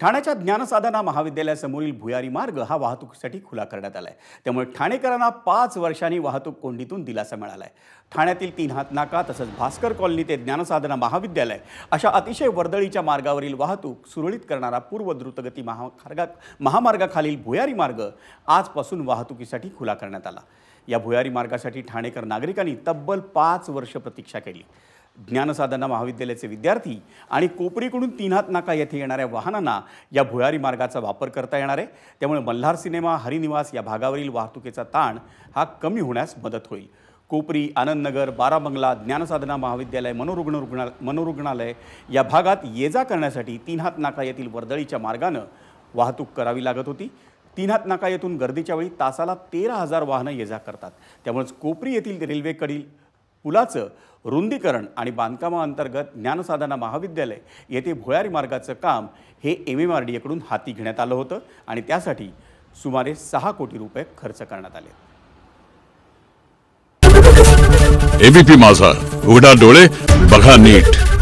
ठाण्याच्या ज्ञानसाधना महाविद्यालयासमोरील भुयारी मार्ग हा वाहतुकीसाठी खुला करण्यात आला आहे त्यामुळे ठाणेकरांना पाच वर्षांनी वाहतूक कोंडीतून दिलासा मिळाला आहे ठाण्यातील तीन हात नाका तसंच भास्कर कॉलनी ते ज्ञानसाधना महाविद्यालय अशा अतिशय वर्दळीच्या मार्गावरील वाहतूक सुरळीत करणारा पूर्व द्रुतगती महामार्गा महामार्गाखालील भुयारी मार्ग आजपासून वाहतुकीसाठी खुला करण्यात आला या भुयारी मार्गासाठी ठाणेकर नागरिकांनी तब्बल पाच वर्ष प्रतीक्षा केली ज्ञानसाधना महाविद्यालयाचे विद्यार्थी आणि कोपरीकडून तीन हात नाका येथे येणाऱ्या वाहनांना या भुयारी मार्गाचा वापर करता येणार आहे त्यामुळे मल्हार सिनेमा हरिनिवास या भागावरील वाहतुकीचा ताण हा कमी होण्यास मदत होईल कोपरी आनंदनगर बाराबंगला ज्ञानसाधना महाविद्यालय मनोरुग्ण रुग्णा मनोरुग्णालय या भागात ये जा करण्यासाठी तीन हात नाका येथील वर्दळीच्या मार्गानं वाहतूक करावी लागत होती तीन हात नाका येथून गर्दीच्या वेळी तासाला तेरा हजार वाहनं ये जा करतात त्यामुळेच कोपरी येथील रेल्वेकडील पुलाचं रुंदीकरण आणि बांधकामाअंतर्गत ज्ञानसाधना महाविद्यालय येथे भोयारी मार्गाचं काम हे एम एम हाती घेण्यात आलं होतं आणि त्यासाठी सुमारे सहा कोटी रुपये खर्च करण्यात आले एबीपी माझा उघडा डोळे बघा नीट